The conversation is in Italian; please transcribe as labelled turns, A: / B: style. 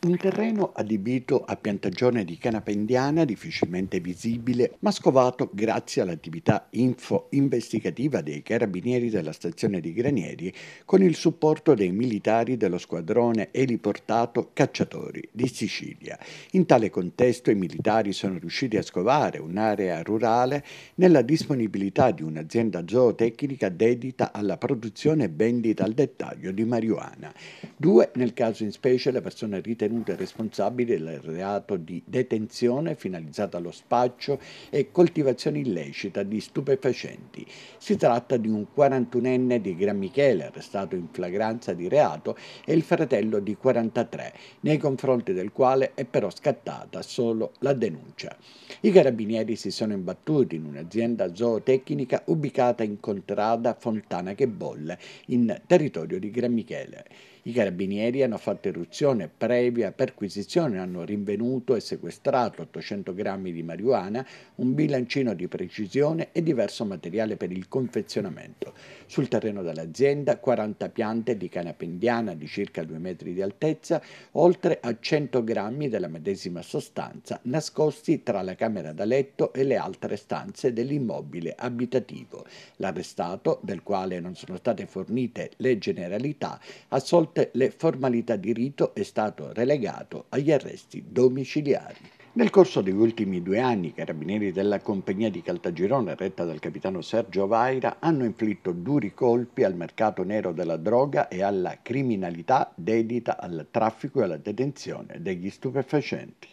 A: Un terreno adibito a piantagione di canapa indiana, difficilmente visibile, ma scovato grazie all'attività info investigativa dei carabinieri della stazione di Granieri con il supporto dei militari dello squadrone eliportato Cacciatori di Sicilia. In tale contesto i militari sono riusciti a scovare un'area rurale nella disponibilità di un'azienda zootecnica dedita alla produzione e vendita al dettaglio di marijuana. Due, nel caso in specie, la persona ritenuta ritenute responsabili del reato di detenzione finalizzata allo spaccio e coltivazione illecita di stupefacenti. Si tratta di un 41enne di Gran Michele arrestato in flagranza di reato e il fratello di 43, nei confronti del quale è però scattata solo la denuncia. I carabinieri si sono imbattuti in un'azienda zootecnica ubicata in contrada Fontana che bolle in territorio di Gran Michele. I carabinieri hanno fatto eruzione previa successiva perquisizione hanno rinvenuto e sequestrato 800 grammi di marijuana, un bilancino di precisione e diverso materiale per il confezionamento. Sul terreno dell'azienda 40 piante di canapa indiana di circa 2 metri di altezza, oltre a 100 grammi della medesima sostanza nascosti tra la camera da letto e le altre stanze dell'immobile abitativo. L'arrestato, del quale non sono state fornite le generalità, assolte le formalità di rito, è stato relativamente legato agli arresti domiciliari. Nel corso degli ultimi due anni, i carabinieri della compagnia di Caltagirone, retta dal capitano Sergio Vaira, hanno inflitto duri colpi al mercato nero della droga e alla criminalità dedita al traffico e alla detenzione degli stupefacenti.